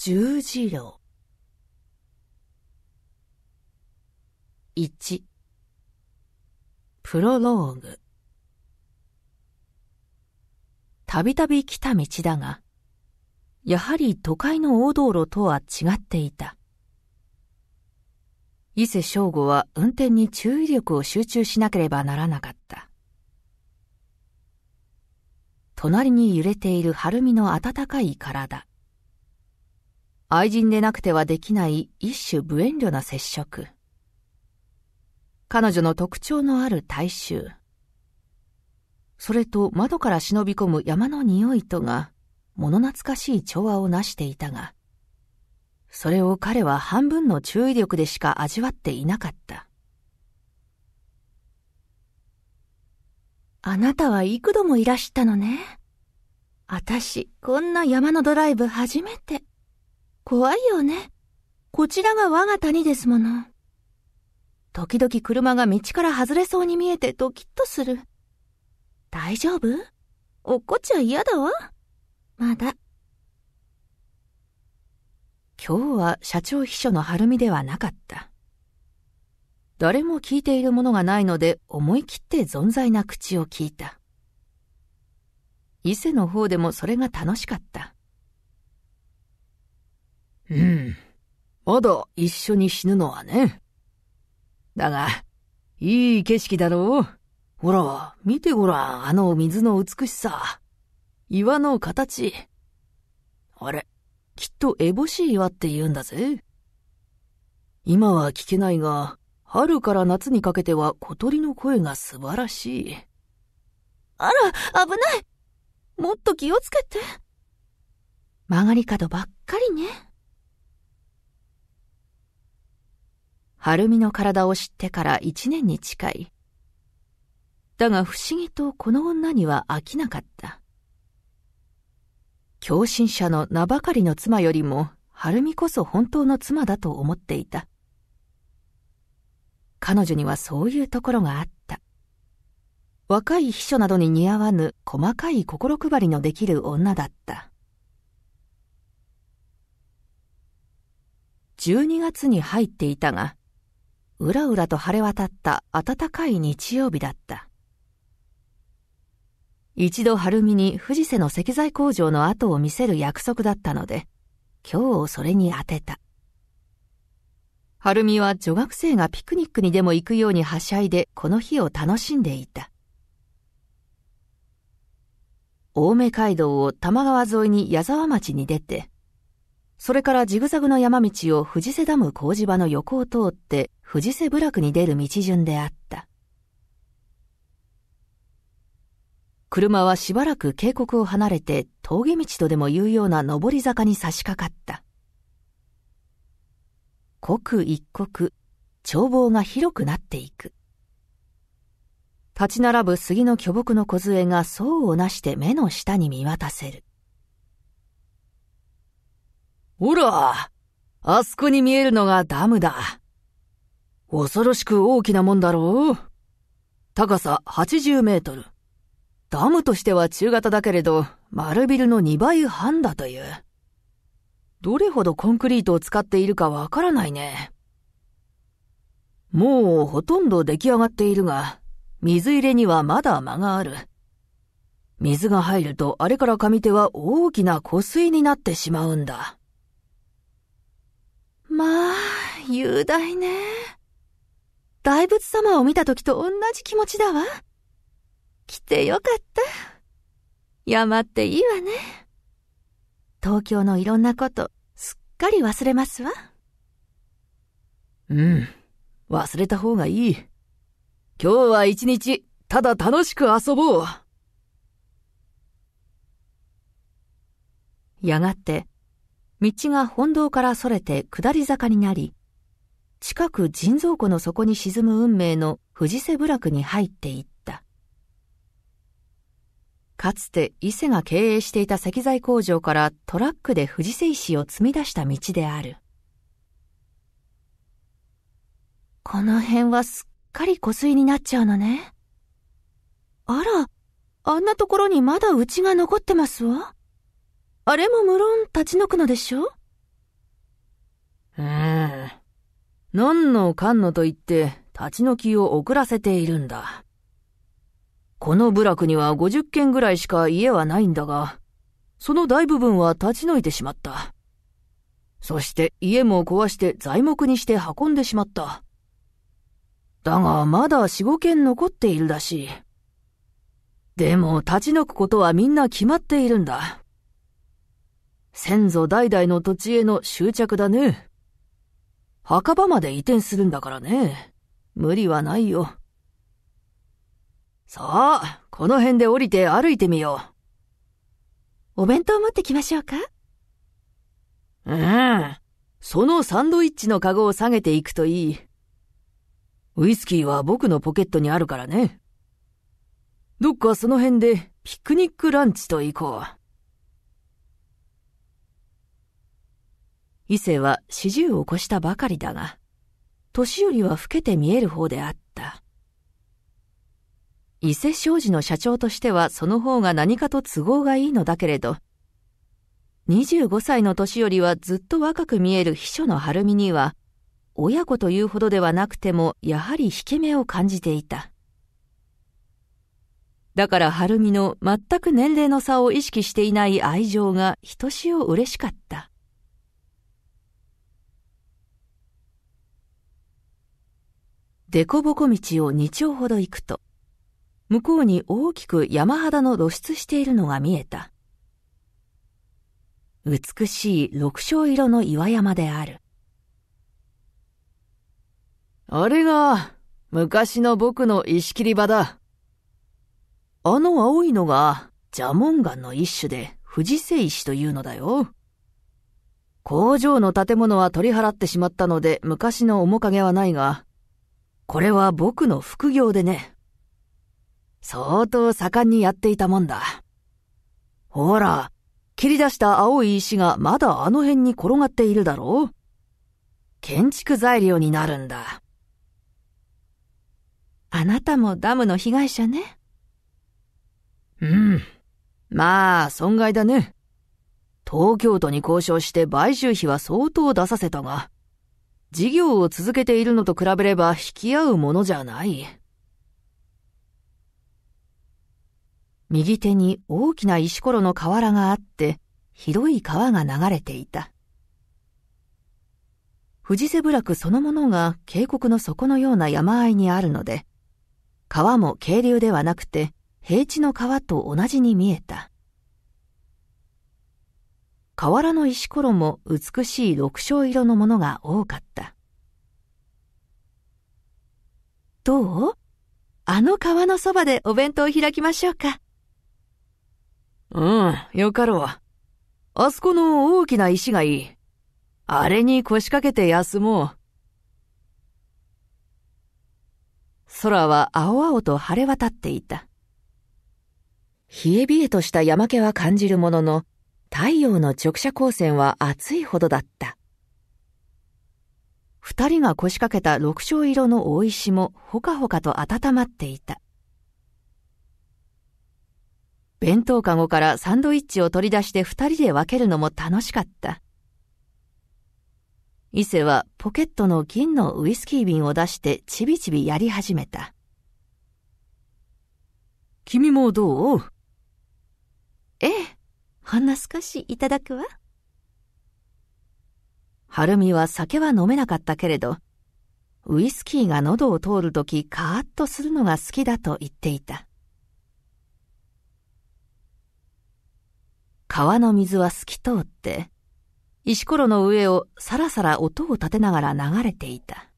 十字路1プロローグたびたび来た道だがやはり都会の大道路とは違っていた伊勢正吾は運転に注意力を集中しなければならなかった隣に揺れている晴海の温かい体愛人でなくてはできない一種無遠慮な接触。彼女の特徴のある大衆。それと窓から忍び込む山の匂いとが、物懐かしい調和をなしていたが、それを彼は半分の注意力でしか味わっていなかった。あなたは幾度もいらしたのね。あたし、こんな山のドライブ初めて。怖いよね。こちらが我が谷ですもの。時々車が道から外れそうに見えてドキッとする。大丈夫落っこちゃ嫌だわ。まだ。今日は社長秘書の晴海ではなかった。誰も聞いているものがないので思い切って存在な口を聞いた。伊勢の方でもそれが楽しかった。うん。まだ一緒に死ぬのはね。だが、いい景色だろうほら、見てごらん、あの水の美しさ。岩の形。あれ、きっとエボシ岩って言うんだぜ。今は聞けないが、春から夏にかけては小鳥の声が素晴らしい。あら、危ないもっと気をつけて。曲がり角ばっかりね。ルミの体を知ってから一年に近い。だが不思議とこの女には飽きなかった。狂信者の名ばかりの妻よりも、晴ミこそ本当の妻だと思っていた。彼女にはそういうところがあった。若い秘書などに似合わぬ細かい心配りのできる女だった。12月に入っていたが、うらうらと晴れ渡った暖かい日曜日だった。一度晴海に富士瀬の石材工場の跡を見せる約束だったので、今日をそれに当てた。晴海は女学生がピクニックにでも行くようにはしゃいでこの日を楽しんでいた。青梅街道を玉川沿いに矢沢町に出て、それからジグザグの山道を藤瀬ダム工事場の横を通って藤瀬部落に出る道順であった。車はしばらく渓谷を離れて峠道とでもいうような上り坂に差し掛かった。刻一刻、眺望が広くなっていく。立ち並ぶ杉の巨木の小杖が層をなして目の下に見渡せる。ほら、あそこに見えるのがダムだ。恐ろしく大きなもんだろう。高さ80メートル。ダムとしては中型だけれど、丸ビルの2倍半だという。どれほどコンクリートを使っているかわからないね。もうほとんど出来上がっているが、水入れにはまだ間がある。水が入るとあれから上手は大きな湖水になってしまうんだ。まあ、雄大ね。大仏様を見た時と同じ気持ちだわ。来てよかった。山っていいわね。東京のいろんなこと、すっかり忘れますわ。うん、忘れた方がいい。今日は一日、ただ楽しく遊ぼう。やがて、道が本堂から逸れて下り坂になり、近く人造湖の底に沈む運命の藤瀬部落に入っていった。かつて伊勢が経営していた石材工場からトラックで藤瀬石を積み出した道である。この辺はすっかり湖水になっちゃうのね。あら、あんなところにまだうちが残ってますわ。あれも無論立ち退くのでしょうーん。何のかんのと言って立ち退きを遅らせているんだ。この部落には50軒ぐらいしか家はないんだが、その大部分は立ち退いてしまった。そして家も壊して材木にして運んでしまった。だがまだ4、5軒残っているらしい。でも立ち退くことはみんな決まっているんだ。先祖代々の土地への執着だね。墓場まで移転するんだからね。無理はないよ。さあ、この辺で降りて歩いてみよう。お弁当持ってきましょうかうん。そのサンドイッチのカゴを下げていくといい。ウイスキーは僕のポケットにあるからね。どっかその辺でピクニックランチと行こう。伊勢は四十を越したばかりだが、年寄りは老けて見える方であった。伊勢商事の社長としてはその方が何かと都合がいいのだけれど、25歳の年寄りはずっと若く見える秘書の晴美には、親子というほどではなくても、やはり引け目を感じていた。だから晴美の全く年齢の差を意識していない愛情がひとしお嬉しかった。凸凹道を二丁ほど行くと、向こうに大きく山肌の露出しているのが見えた。美しい六章色の岩山である。あれが、昔の僕の石切り場だ。あの青いのが、蛇紋岩の一種で、藤瀬石というのだよ。工場の建物は取り払ってしまったので、昔の面影はないが、これは僕の副業でね。相当盛んにやっていたもんだ。ほら、切り出した青い石がまだあの辺に転がっているだろう建築材料になるんだ。あなたもダムの被害者ね。うん。まあ、損害だね。東京都に交渉して買収費は相当出させたが、事業を続けているのと比べれば引き合うものじゃない。右手に大きな石ころの瓦があって、広い川が流れていた。富士部落そのものが渓谷の底のような山あいにあるので、川も渓流ではなくて平地の川と同じに見えた。瓦の石ころも美しい六章色のものが多かった。どうあの川のそばでお弁当を開きましょうか。うん、よかろう。あそこの大きな石がいい。あれに腰掛けて休もう。空は青々と晴れ渡っていた。冷え冷えとした山気は感じるものの、太陽の直射光線は熱いほどだった。二人が腰掛けた六章色の大石もほかほかと温まっていた。弁当かごからサンドイッチを取り出して二人で分けるのも楽しかった。伊勢はポケットの銀のウイスキー瓶を出してちびちびやり始めた。君もどうええ。ほんの少しいただくわ。はるみは酒は飲めなかったけれど、ウイスキーが喉を通るときカーッとするのが好きだと言っていた。川の水は透き通って、石ころの上をさらさら音を立てながら流れていた。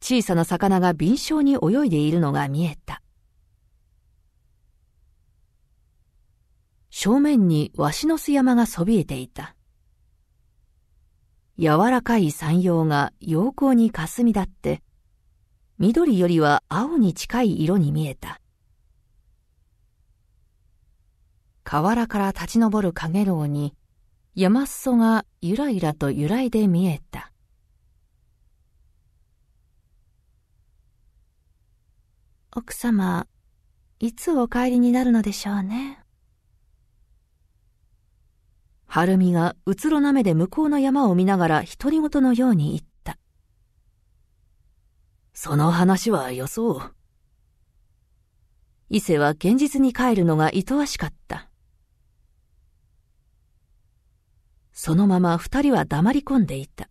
小さな魚が敏捷に泳いでいるのが見えた。正面に鷲の巣山がそびえていた。柔らかい山陽が陽光に霞み立って、緑よりは青に近い色に見えた。河原から立ち上る影楼に、山裾がゆらゆらと揺らいで見えた。奥様、いつお帰りになるのでしょうね。晴美がうつろな目で向こうの山を見ながら独り言のように言った。その話はよそう。伊勢は現実に帰るのが愛おしかった。そのまま二人は黙り込んでいた。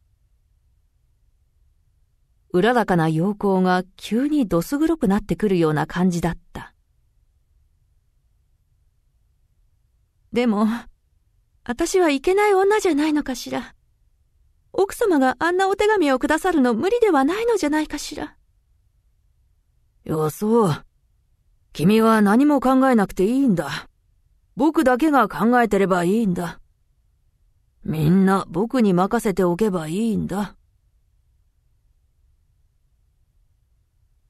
うららかな陽光が急にどす黒くなってくるような感じだった。でも、私はいけない女じゃないのかしら。奥様があんなお手紙をくださるの無理ではないのじゃないかしら。よそう。君は何も考えなくていいんだ。僕だけが考えてればいいんだ。みんな僕に任せておけばいいんだ。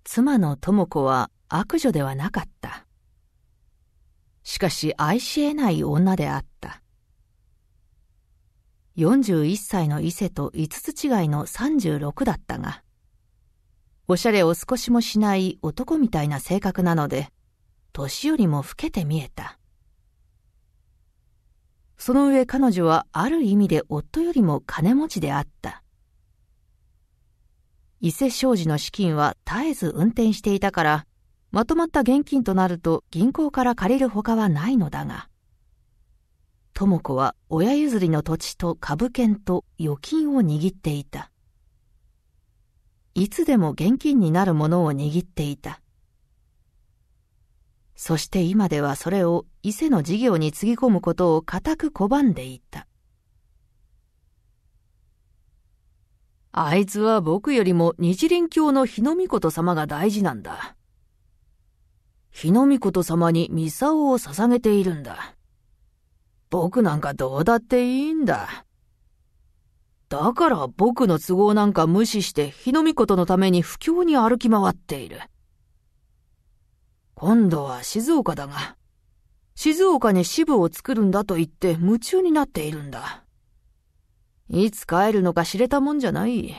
妻の智子は悪女ではなかった。しかし愛し得ない女であった。41歳の伊勢と5つ違いの36だったが、おしゃれを少しもしない男みたいな性格なので、年よりも老けて見えた。その上彼女はある意味で夫よりも金持ちであった。伊勢商事の資金は絶えず運転していたから、まとまった現金となると銀行から借りる他はないのだが、智子は親譲りの土地と株券と預金を握っていた。いつでも現金になるものを握っていた。そして今ではそれを伊勢の事業につぎ込むことを固く拒んでいた。あいつは僕よりも日輪教の日の御事様が大事なんだ。日の御事様にミサオを捧げているんだ。僕なんかどうだっていいんだ。だから僕の都合なんか無視して日のこ事のために不況に歩き回っている。今度は静岡だが、静岡に支部を作るんだと言って夢中になっているんだ。いつ帰るのか知れたもんじゃない。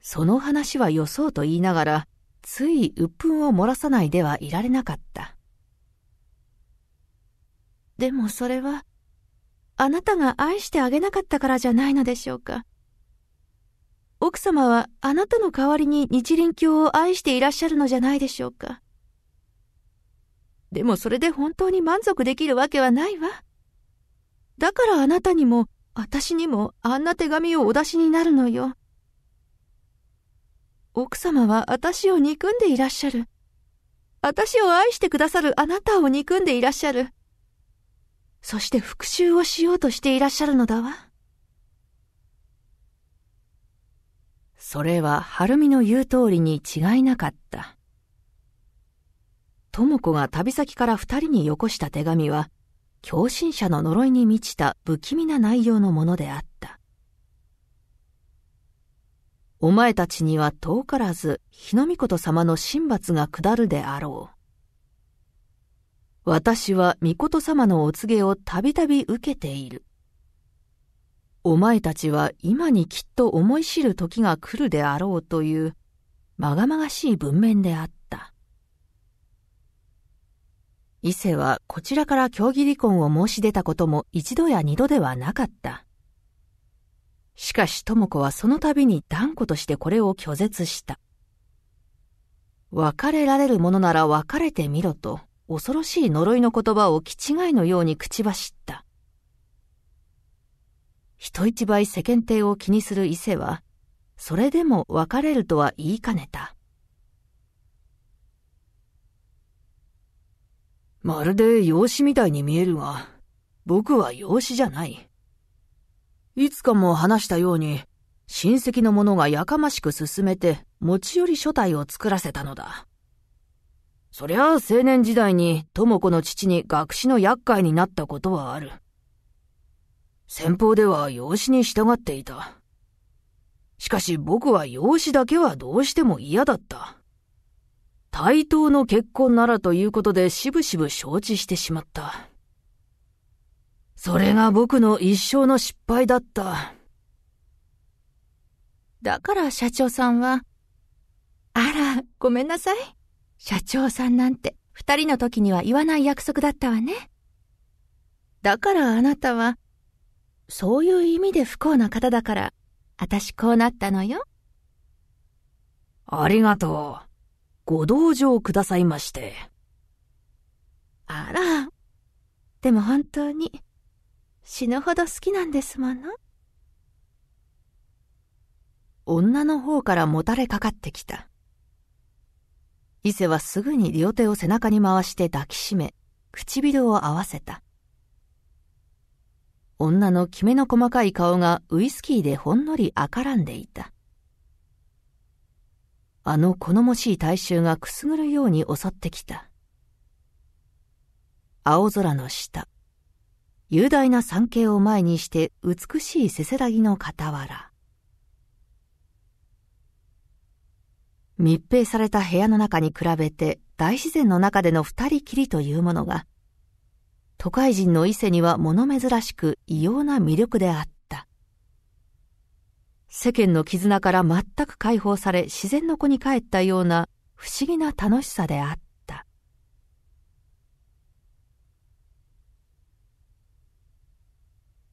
その話はよそうと言いながら、つい鬱憤を漏らさないではいられなかった。でもそれは、あなたが愛してあげなかったからじゃないのでしょうか。奥様はあなたの代わりに日輪教を愛していらっしゃるのじゃないでしょうか。でもそれで本当に満足できるわけはないわ。だからあなたにも、私にもあんな手紙をお出しになるのよ。奥様は私を憎んでいらっしゃる。私を愛してくださるあなたを憎んでいらっしゃる。そして復讐をしようとしていらっしゃるのだわ。それは、晴美の言う通りに違いなかった。智子が旅先から二人によこした手紙は、狂信者の呪いに満ちた不気味な内容のものであった。お前たちには遠からず、日の御と様の神罰が下るであろう。私は御事様のお告げをたびたび受けている。お前たちは今にきっと思い知る時が来るであろうという、まがまがしい文面であった。伊勢はこちらから協議離婚を申し出たことも一度や二度ではなかった。しかし智子はその度に断固としてこれを拒絶した。別れられるものなら別れてみろと、恐ろしい呪いの言葉を気違いのように口走った。人一倍世間体を気にする伊勢は、それでも別れるとは言いかねた。まるで養子みたいに見えるが、僕は養子じゃない。いつかも話したように、親戚の者がやかましく進めて持ち寄り書体を作らせたのだ。そりゃあ青年時代に智子の父に学士の厄介になったことはある。先方では養子に従っていた。しかし僕は養子だけはどうしても嫌だった。対等の結婚ならということでしぶしぶ承知してしまった。それが僕の一生の失敗だった。だから社長さんは、あら、ごめんなさい。社長さんなんて二人の時には言わない約束だったわね。だからあなたは、そういう意味で不幸な方だから、あたしこうなったのよ。ありがとう。ご同情くださいまして。あら。でも本当に、死ぬほど好きなんですもの。女の方からもたれかかってきた。伊勢はすぐに両手を背中に回して抱きしめ、唇を合わせた。女のきめの細かい顔がウイスキーでほんのり赤らんでいた。あの好もしい大衆がくすぐるように襲ってきた。青空の下、雄大な山景を前にして美しいせせらぎの傍ら。密閉された部屋の中に比べて大自然の中での二人きりというものが、都会人の伊勢には物珍しく異様な魅力であった。世間の絆から全く解放され自然の子に帰ったような不思議な楽しさであった。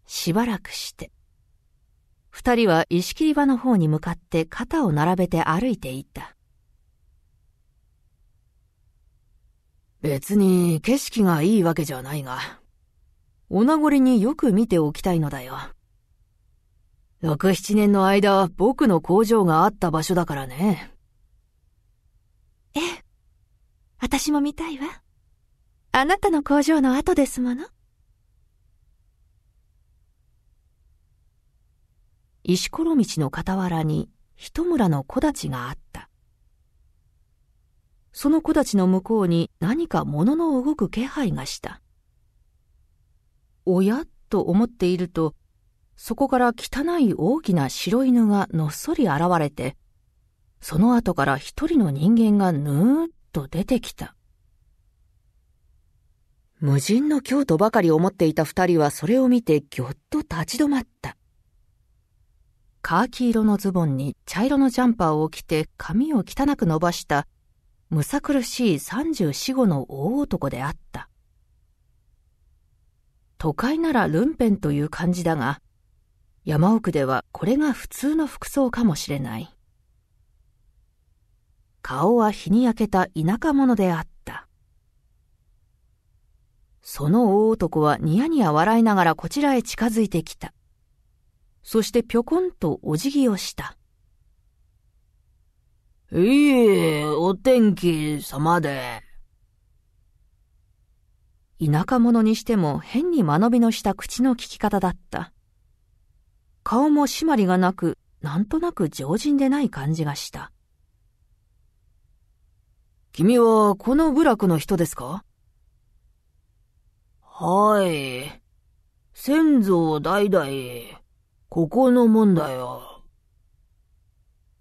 しばらくして。二人は石切り場の方に向かって肩を並べて歩いていった。別に景色がいいわけじゃないが、お名残によく見ておきたいのだよ。六七年の間、僕の工場があった場所だからね。ええ。私も見たいわ。あなたの工場の後ですもの。石ころ道の傍らに一村の木立があった。その木立の向こうに何か物の動く気配がした。おやと思っていると、そこから汚い大きな白犬がのっそり現れて、その後から一人の人間がぬーっと出てきた。無人の京都ばかり思っていた二人はそれを見てぎょっと立ち止まった。カーキ色のズボンに茶色のジャンパーを着て髪を汚く伸ばした、むさ苦しい34五の大男であった。都会ならルンペンという感じだが、山奥ではこれが普通の服装かもしれない。顔は日に焼けた田舎者であった。その大男はニヤニヤ笑いながらこちらへ近づいてきた。そしてぴょこんとお辞儀をした。いえ、お天気様で。田舎者にしても変に間延びのした口の利き方だった。顔も締まりがなく、なんとなく常人でない感じがした。君はこの部落の人ですかはい。先祖代々、ここのもんだよ。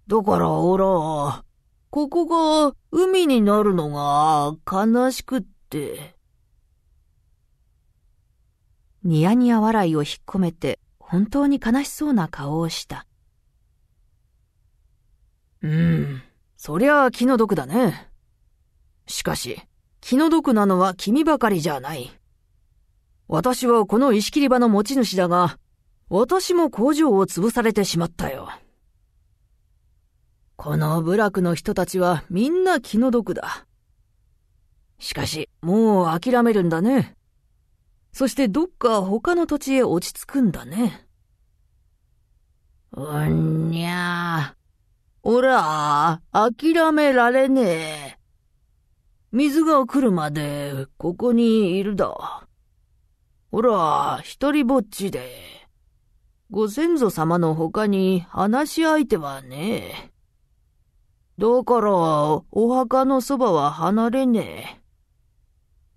だからほら、ここが海になるのが悲しくって。ニヤニヤ笑いを引っ込めて本当に悲しそうな顔をした。うん、そりゃ気の毒だね。しかし、気の毒なのは君ばかりじゃない。私はこの石切り場の持ち主だが、私も工場を潰されてしまったよ。この部落の人たちはみんな気の毒だ。しかし、もう諦めるんだね。そしてどっか他の土地へ落ち着くんだね。うんにゃー。おら、諦められねえ。水が来るまでここにいるだ。おら、一人ぼっちで。ご先祖様の他に話し相手はねえ。だから、お墓のそばは離れねえ。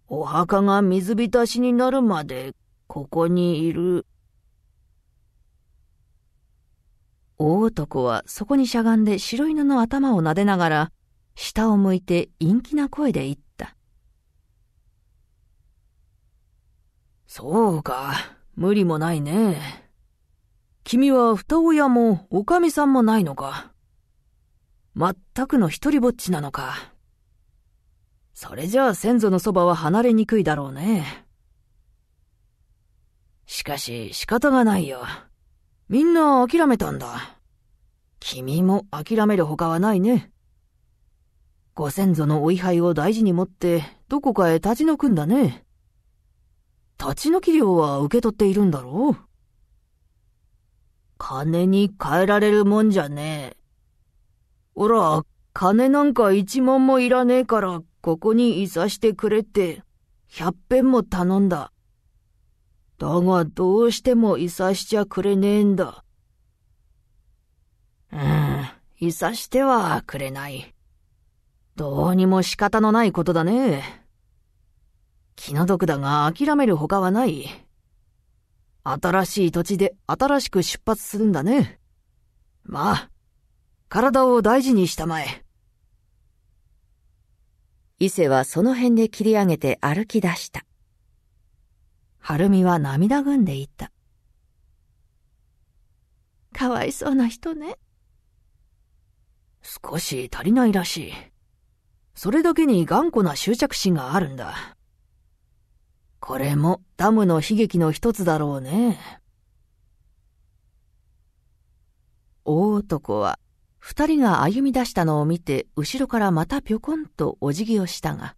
お墓が水浸しになるまで、ここにいる。大男はそこにしゃがんで白犬の頭を撫でながら、下を向いて陰気な声で言った。そうか、無理もないね。君は子親もおかみさんもないのか。まったくの一りぼっちなのか。それじゃあ先祖のそばは離れにくいだろうね。しかし仕方がないよ。みんな諦めたんだ。君も諦めるほかはないね。ご先祖のお位牌を大事に持ってどこかへ立ち退くんだね。立ち退き料は受け取っているんだろう金に換えられるもんじゃねえ。おら、金なんか一文もいらねえから、ここにいさしてくれって、百遍も頼んだ。だがどうしてもいさしちゃくれねえんだ。うん、いさしてはくれない。どうにも仕方のないことだね。気の毒だが諦める他はない。新しい土地で新しく出発するんだね。まあ、体を大事にしたまえ。伊勢はその辺で切り上げて歩き出した。晴美は涙ぐんでいった。かわいそうな人ね。少し足りないらしい。それだけに頑固な執着心があるんだ。これもダムの悲劇の一つだろうね。大男は、二人が歩み出したのを見て、後ろからまたぴょこんとお辞儀をしたが、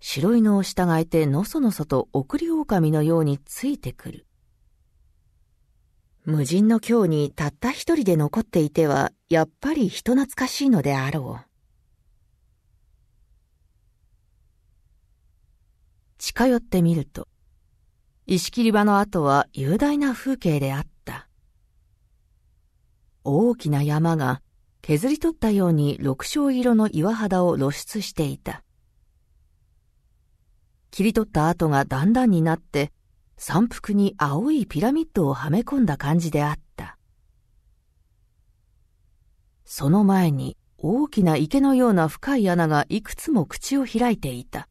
白犬を従えてのそのそと送り狼のようについてくる。無人の京にたった一人で残っていては、やっぱり人懐かしいのであろう。近寄ってみると、石切り場の跡は雄大な風景であった。大きな山が削り取ったように六章色の岩肌を露出していた。切り取った跡がだんだんになって、山腹に青いピラミッドをはめ込んだ感じであった。その前に大きな池のような深い穴がいくつも口を開いていた。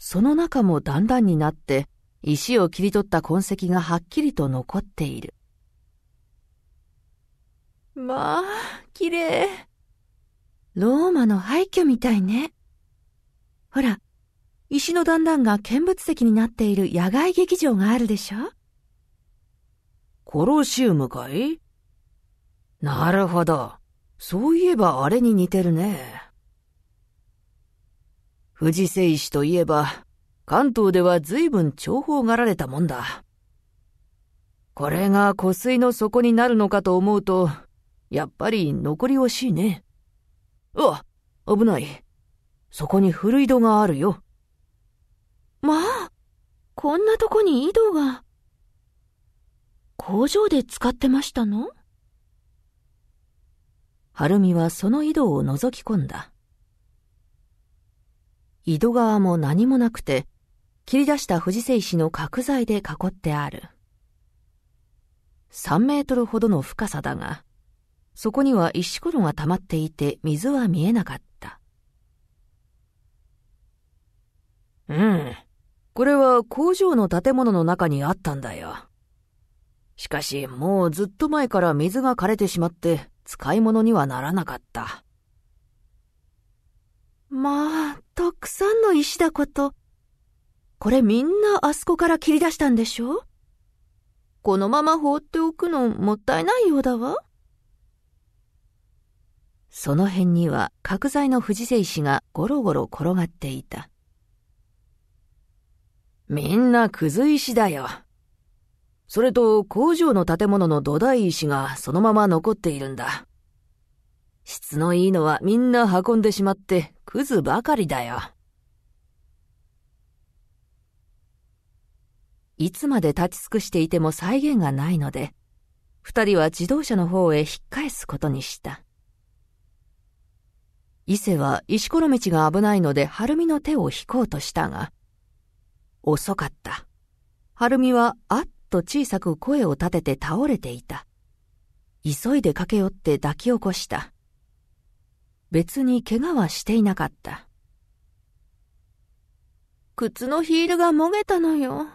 その中も段々になって石を切り取った痕跡がはっきりと残っている。まあ、綺麗。ローマの廃墟みたいね。ほら、石の段々が見物席になっている野外劇場があるでしょコロシウムかいなるほど。そういえばあれに似てるね。藤瀬石といえば、関東では随分重宝がられたもんだ。これが湖水の底になるのかと思うと、やっぱり残り惜しいね。うわ、危ない。そこに古井戸があるよ。まあ、こんなとこに井戸が。工場で使ってましたの晴海はその井戸を覗き込んだ。井戸川も何もなくて、切り出した藤瀬石の角材で囲ってある。3メートルほどの深さだが、そこには石ころが溜まっていて水は見えなかった。うん。これは工場の建物の中にあったんだよ。しかし、もうずっと前から水が枯れてしまって、使い物にはならなかった。まあ、たくさんの石だこと。これみんなあそこから切り出したんでしょこのまま放っておくのもったいないようだわ。その辺には角材の藤瀬石がゴロゴロ転がっていた。みんなくず石だよ。それと工場の建物の土台石がそのまま残っているんだ。質のいいのはみんな運んでしまって、クズばかりだよ。いつまで立ち尽くしていても再現がないので、二人は自動車の方へ引っ返すことにした。伊勢は石ころ道が危ないので晴海の手を引こうとしたが、遅かった。晴海はあっと小さく声を立てて倒れていた。急いで駆け寄って抱き起こした。別に怪我はしていなかった。靴のヒールがもげたのよ。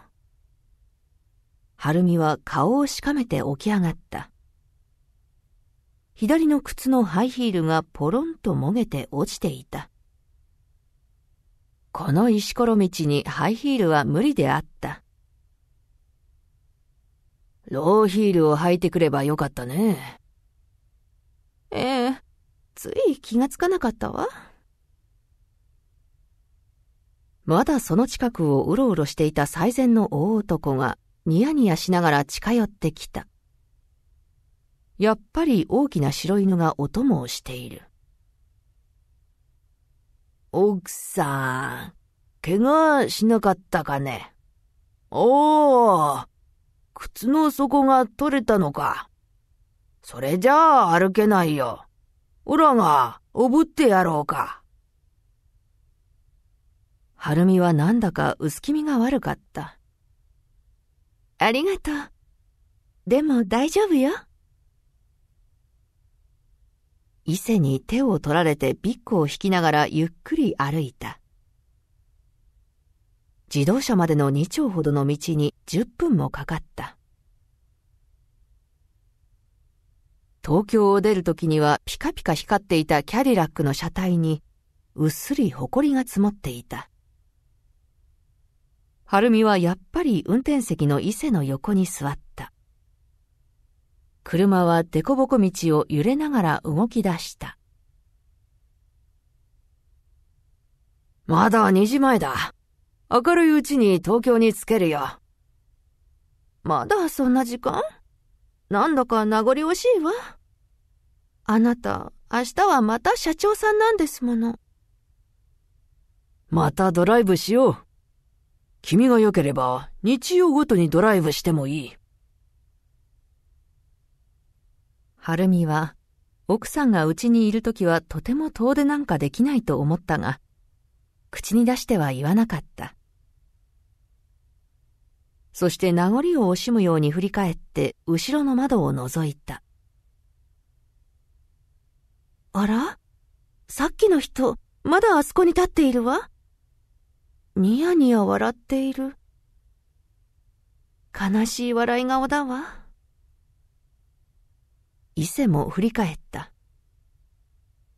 はるみは顔をしかめて起き上がった。左の靴のハイヒールがポロンともげて落ちていた。この石ころ道にハイヒールは無理であった。ローヒールを履いてくればよかったね。ええ、つい気がつかなかったわ。まだその近くをうろうろしていた最善の大男がニヤニヤしながら近寄ってきた。やっぱり大きな白犬がお供をしている。奥さん、怪我しなかったかねおお、靴の底が取れたのか。それじゃあ歩けないよ。おらが、おぶってやろうか。はるみはなんだか薄気味が悪かった。ありがとう。でも大丈夫よ。伊勢に手を取られてビッグを引きながらゆっくり歩いた。自動車までの2丁ほどの道に10分もかかった。東京を出る時にはピカピカ光っていたキャディラックの車体に、うっすり埃が積もっていた。晴美はやっぱり運転席の伊勢の横に座った。車は凸凹道を揺れながら動き出した。まだ2時前だ。明るいうちに東京に着けるよ。まだそんな時間なんだか名残惜しいわ。あなた、明日はまた社長さんなんですもの。またドライブしよう。君が良ければ、日曜ごとにドライブしてもいい。晴美は、奥さんが家にいる時はとても遠出なんかできないと思ったが、口に出しては言わなかった。そして名残を惜しむように振り返って後ろの窓を覗いた。あらさっきの人、まだあそこに立っているわ。ニヤニヤ笑っている。悲しい笑い顔だわ。伊勢も振り返った。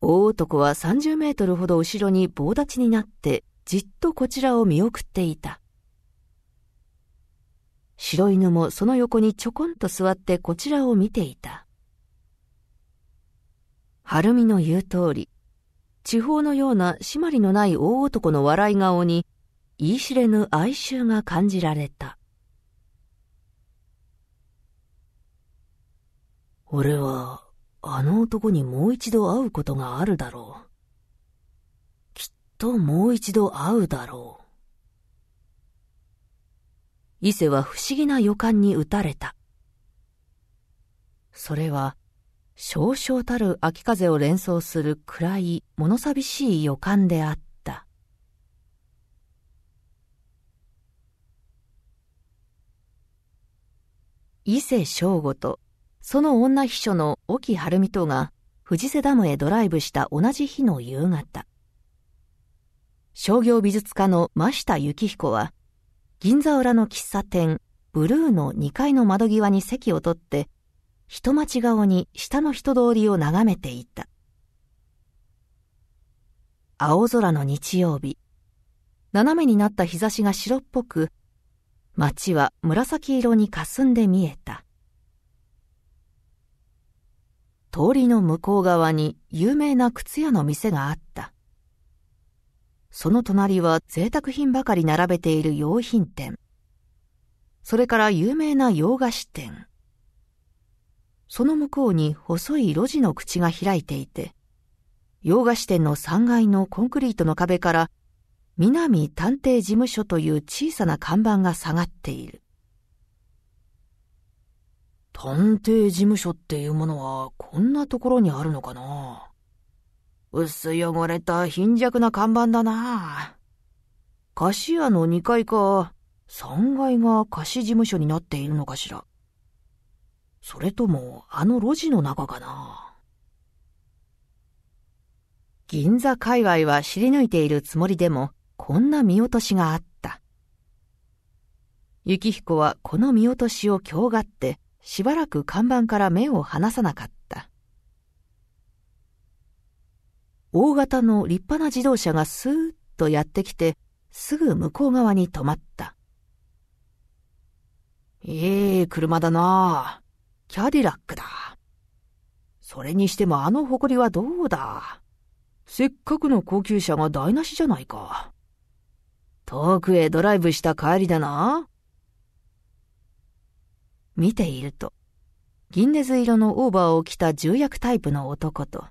大男は30メートルほど後ろに棒立ちになってじっとこちらを見送っていた。白犬もその横にちょこんと座ってこちらを見ていた。晴美の言う通り、地方のような締まりのない大男の笑い顔に、言い知れぬ哀愁が感じられた。俺は、あの男にもう一度会うことがあるだろう。きっともう一度会うだろう。伊勢は不思議な予感に打たれた。それは、少々たる秋風を連想する暗い物寂しい予感であった。伊勢正吾と、その女秘書の沖晴美とが、藤瀬ダムへドライブした同じ日の夕方。商業美術家の真下幸彦は、銀座裏の喫茶店、ブルーの2階の窓際に席を取って、人待ち顔に下の人通りを眺めていた。青空の日曜日。斜めになった日差しが白っぽく、街は紫色に霞んで見えた。通りの向こう側に有名な靴屋の店があった。その隣は贅沢品ばかり並べている洋品店。それから有名な洋菓子店。その向こうに細い路地の口が開いていて、洋菓子店の3階のコンクリートの壁から、南探偵事務所という小さな看板が下がっている。探偵事務所っていうものはこんなところにあるのかな薄汚れた貧弱な看板だな。菓子屋の2階か、3階が菓子事務所になっているのかしら。それともあの路地の中かな銀座界隈は知り抜いているつもりでも、こんな見落としがあった。幸彦はこの見落としを強がって、しばらく看板から目を離さなかった。大型の立派な自動車がスーッとやってきて、すぐ向こう側に止まった。えい車だなあ。キャディラックだ。それにしてもあの誇りはどうだ。せっかくの高級車が台無しじゃないか。遠くへドライブした帰りだな。見ていると、銀ネズ色のオーバーを着た重役タイプの男と、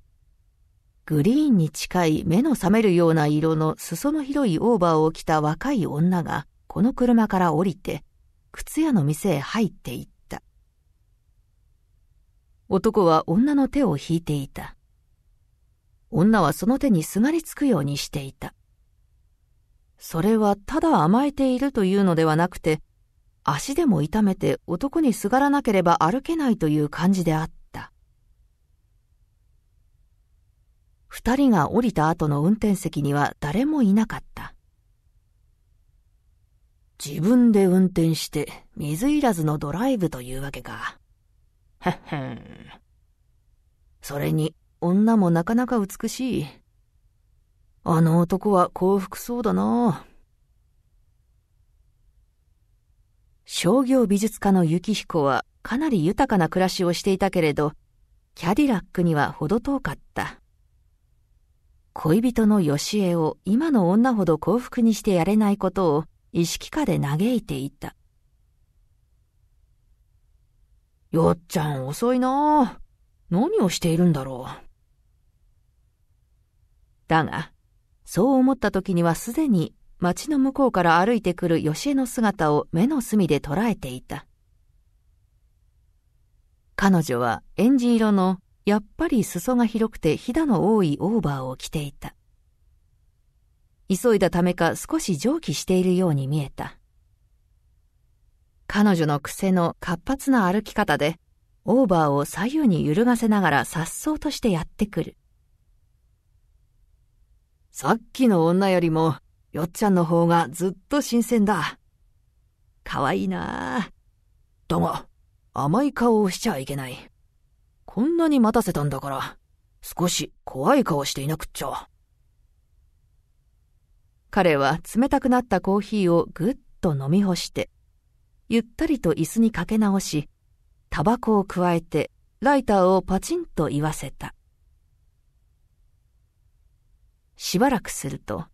グリーンに近い目の覚めるような色の裾の広いオーバーを着た若い女がこの車から降りて、靴屋の店へ入っていった。男は女の手を引いていた。女はその手にすがりつくようにしていた。それはただ甘えているというのではなくて、足でも痛めて男にすがらなければ歩けないという感じであった。二人が降りた後の運転席には誰もいなかった。自分で運転して水入らずのドライブというわけか。それに、女もなかなか美しい。あの男は幸福そうだな商業美術家の幸彦はかなり豊かな暮らしをしていたけれど、キャディラックには程遠かった。恋人の吉江を今の女ほど幸福にしてやれないことを意識下で嘆いていた。よっちゃん遅いな何をしているんだろう。だが、そう思った時にはすでに街の向こうから歩いてくる吉江の姿を目の隅で捉えていた。彼女はエンジン色のやっぱり裾が広くてひだの多いオーバーを着ていた。急いだためか少し蒸気しているように見えた。彼女の癖の活発な歩き方で、オーバーを左右に揺るがせながら颯爽としてやってくる。さっきの女よりも、よっちゃんの方がずっと新鮮だ。かわいいなあだが、甘い顔をしちゃいけない。こんなに待たせたんだから、少し怖い顔していなくっちゃ。彼は冷たくなったコーヒーをぐっと飲み干して、ゆったりと椅子にかけ直し、タバコを加えてライターをパチンと言わせた。しばらくすると、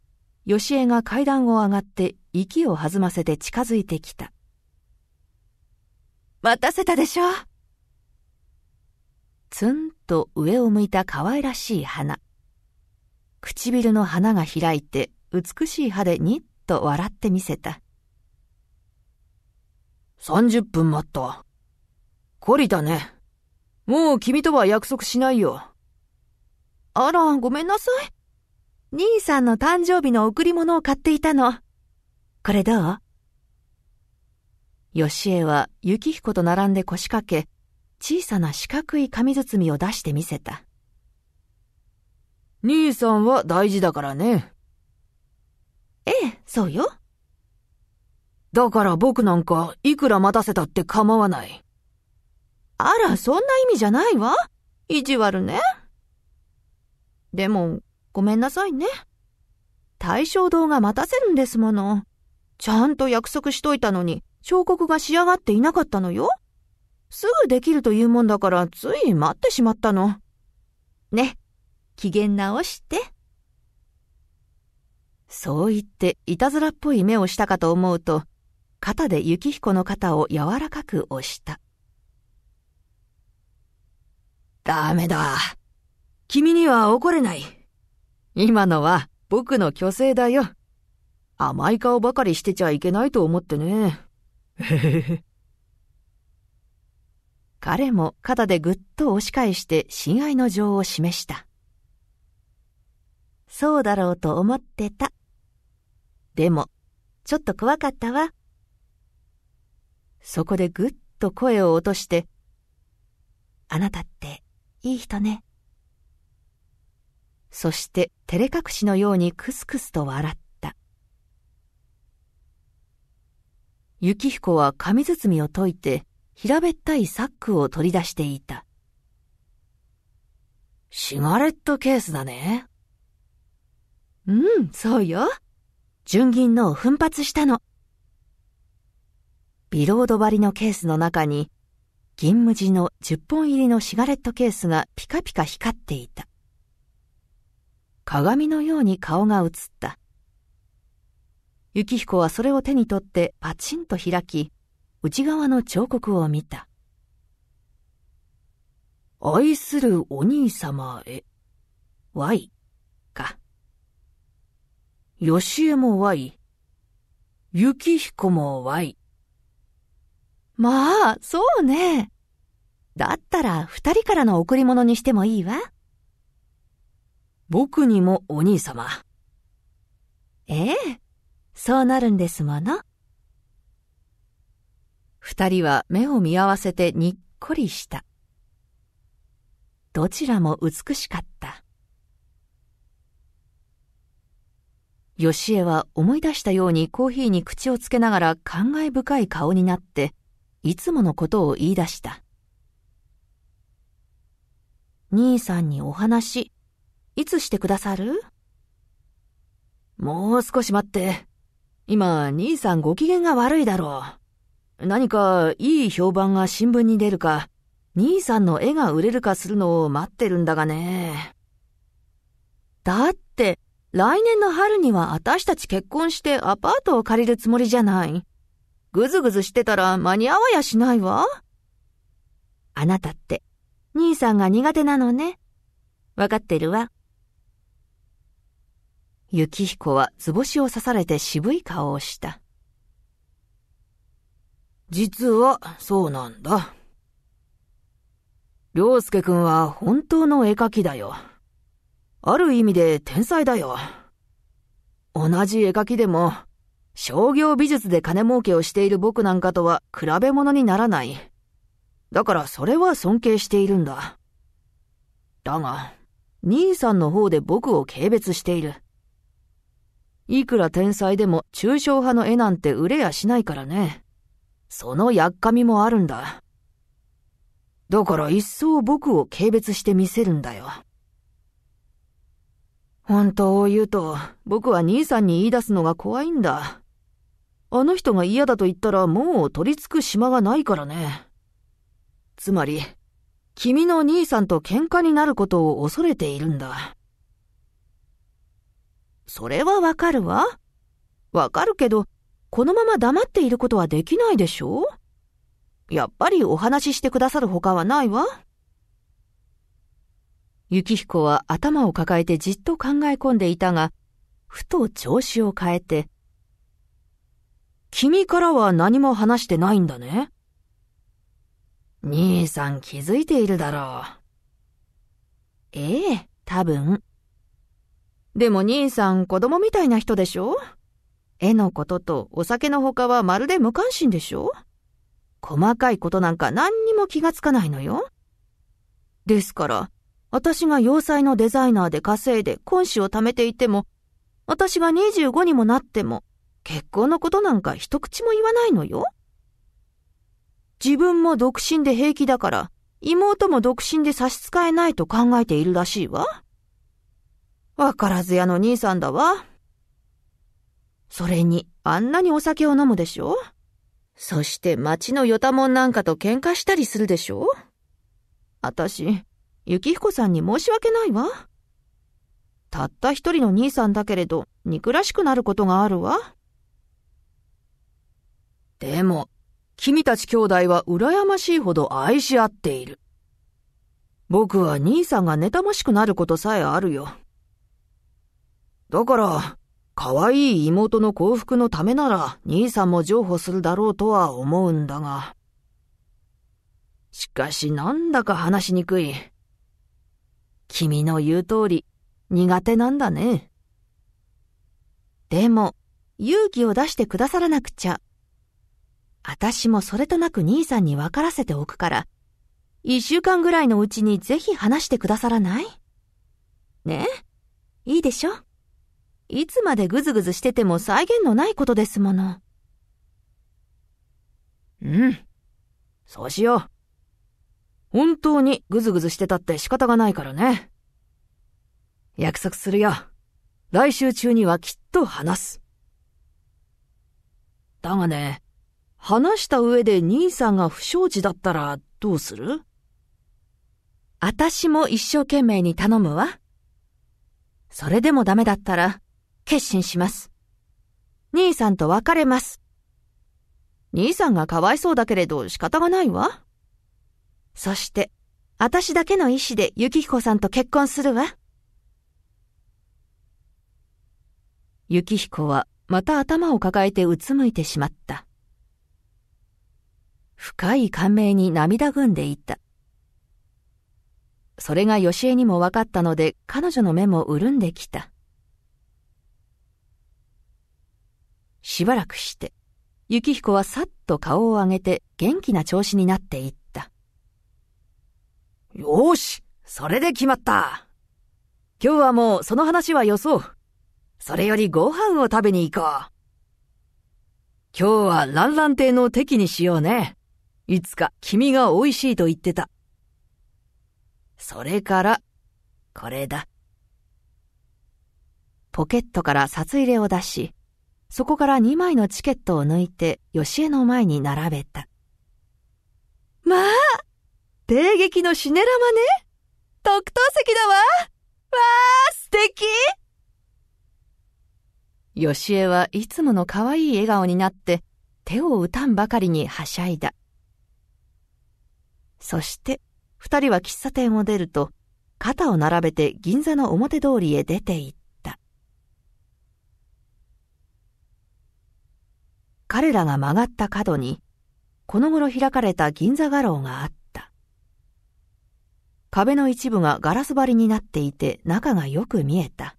よしえが階段を上がって息を弾ませて近づいてきた。待たせたでしょツンと上を向いた可愛らしい花。唇の花が開いて美しい歯でニッと笑ってみせた。30分待った。懲りたね。もう君とは約束しないよ。あら、ごめんなさい。兄さんの誕生日の贈り物を買っていたの。これどうよしえは雪彦と並んで腰掛け、小さな四角い紙包みを出してみせた。兄さんは大事だからね。ええ、そうよ。だから僕なんかいくら待たせたって構わない。あら、そんな意味じゃないわ。意地悪ね。でも、ごめんなさいね。対象堂が待たせるんですもの。ちゃんと約束しといたのに、彫刻が仕上がっていなかったのよ。すぐできるというもんだから、つい待ってしまったの。ね、機嫌直して。そう言っていたずらっぽい目をしたかと思うと、肩で幸彦の肩を柔らかく押した。ダメだ。君には怒れない。今のは僕の虚勢だよ。甘い顔ばかりしてちゃいけないと思ってね。へへへ。彼も肩でぐっと押し返して親愛の情を示した。そうだろうと思ってた。でも、ちょっと怖かったわ。そこでぐっと声を落として、あなたっていい人ね。そして照れ隠しのようにクスクスと笑った。雪彦は紙包みを解いて平べったいサックを取り出していた。シガレットケースだね。うん、そうよ。純銀のを奮発したの。ビロード張りのケースの中に、銀無地の10本入りのシガレットケースがピカピカ光っていた。鏡のように顔が映った。幸彦はそれを手に取ってパチンと開き、内側の彫刻を見た。愛するお兄様へ、Y か。吉江も Y、幸彦も Y。まあ、そうね。だったら二人からの贈り物にしてもいいわ。僕にもお兄様。ええ、そうなるんですもの。二人は目を見合わせてにっこりした。どちらも美しかった。よしえは思い出したようにコーヒーに口をつけながら感慨深い顔になって、いつものことを言い出した。兄さんにお話、いつしてくださるもう少し待って。今、兄さんご機嫌が悪いだろう。何かいい評判が新聞に出るか、兄さんの絵が売れるかするのを待ってるんだがね。だって、来年の春には私たち結婚してアパートを借りるつもりじゃない。ぐずぐずしてたら間に合わやしないわ。あなたって、兄さんが苦手なのね。わかってるわ。雪彦は図星を刺されて渋い顔をした。実は、そうなんだ。良介くんは本当の絵描きだよ。ある意味で天才だよ。同じ絵描きでも、商業美術で金儲けをしている僕なんかとは比べ物にならない。だからそれは尊敬しているんだ。だが、兄さんの方で僕を軽蔑している。いくら天才でも抽象派の絵なんて売れやしないからね。そのやっかみもあるんだ。だから一層僕を軽蔑してみせるんだよ。本当を言うと、僕は兄さんに言い出すのが怖いんだ。あの人が嫌だと言ったらもう取り付く島がないからね。つまり、君の兄さんと喧嘩になることを恐れているんだ。それはわかるわ。わかるけど、このまま黙っていることはできないでしょやっぱりお話ししてくださる他はないわ。幸彦は頭を抱えてじっと考え込んでいたが、ふと調子を変えて、君からは何も話してないんだね兄さん気づいているだろう。ええ、多分。でも兄さん子供みたいな人でしょ絵のこととお酒の他はまるで無関心でしょ細かいことなんか何にも気がつかないのよ。ですから、私が要塞のデザイナーで稼いで婚子を貯めていても、私が25にもなっても、結婚のことなんか一口も言わないのよ。自分も独身で平気だから、妹も独身で差し支えないと考えているらしいわ。わからずやの兄さんだわ。それに、あんなにお酒を飲むでしょそして町のヨタモンなんかと喧嘩したりするでしょあたし、雪彦さんに申し訳ないわ。たった一人の兄さんだけれど、憎らしくなることがあるわ。でも、君たち兄弟は羨ましいほど愛し合っている。僕は兄さんが妬ましくなることさえあるよ。だから、可愛い妹の幸福のためなら兄さんも譲歩するだろうとは思うんだが。しかしなんだか話しにくい。君の言う通り、苦手なんだね。でも、勇気を出してくださらなくちゃ。私もそれとなく兄さんに分からせておくから、一週間ぐらいのうちにぜひ話してくださらないねいいでしょいつまでぐずぐずしてても再現のないことですもの。うん。そうしよう。本当にぐずぐずしてたって仕方がないからね。約束するよ。来週中にはきっと話す。だがね、話した上で兄さんが不祥事だったらどうする私も一生懸命に頼むわ。それでもダメだったら、決心します。兄さんと別れます。兄さんがかわいそうだけれど仕方がないわ。そして、私だけの意志で幸彦さんと結婚するわ。幸彦はまた頭を抱えてうつむいてしまった。深い感銘に涙ぐんでいった。それが吉江にも分かったので彼女の目も潤んできた。しばらくして、幸彦はさっと顔を上げて元気な調子になっていった。よしそれで決まった今日はもうその話はよそう。それよりご飯を食べに行こう。今日はランラン亭の敵にしようね。いつか君が美味しいと言ってた。それから、これだ。ポケットから札入れを出し、そこから2枚のチケットを抜いて、吉江の前に並べた。まあ帝劇のシネラマね特等席だわわあ素敵吉江はいつもの可愛い笑顔になって、手を打たんばかりにはしゃいだ。そして、二人は喫茶店を出ると、肩を並べて銀座の表通りへ出て行った。彼らが曲がった角に、この頃開かれた銀座画廊があった。壁の一部がガラス張りになっていて中がよく見えた。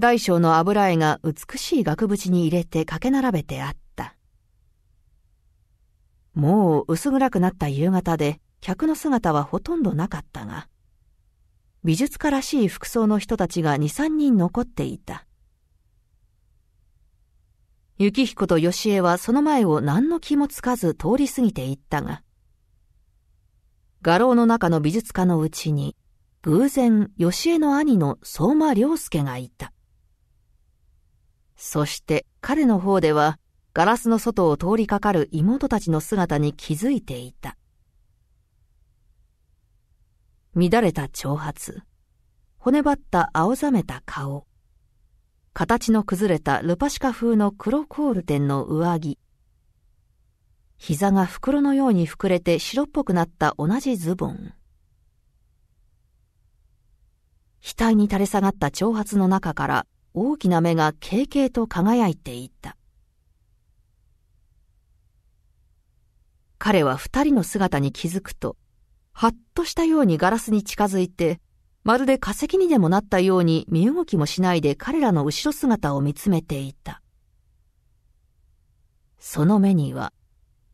大小の油絵が美しい額縁に入れて掛け並べてあった。もう薄暗くなった夕方で客の姿はほとんどなかったが、美術家らしい服装の人たちが2、3人残っていた。幸彦と吉江はその前を何の気もつかず通り過ぎていったが、画廊の中の美術家のうちに、偶然、吉江の兄の相馬良介がいた。そして彼の方では、ガラスの外を通りかかる妹たちの姿に気づいていた。乱れた長髪。骨張った青ざめた顔。形の崩れたルパシカ風の黒コールテンの上着。膝が袋のように膨れて白っぽくなった同じズボン。額に垂れ下がった長髪の中から大きな目が軽々と輝いていた。彼は二人の姿に気づくと、はっとしたようにガラスに近づいて、まるで化石にでもなったように身動きもしないで彼らの後ろ姿を見つめていた。その目には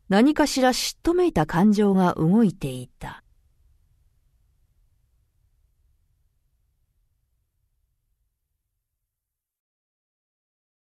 何かしら嫉妬めいた感情が動いていた。